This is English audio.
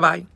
Bye bye.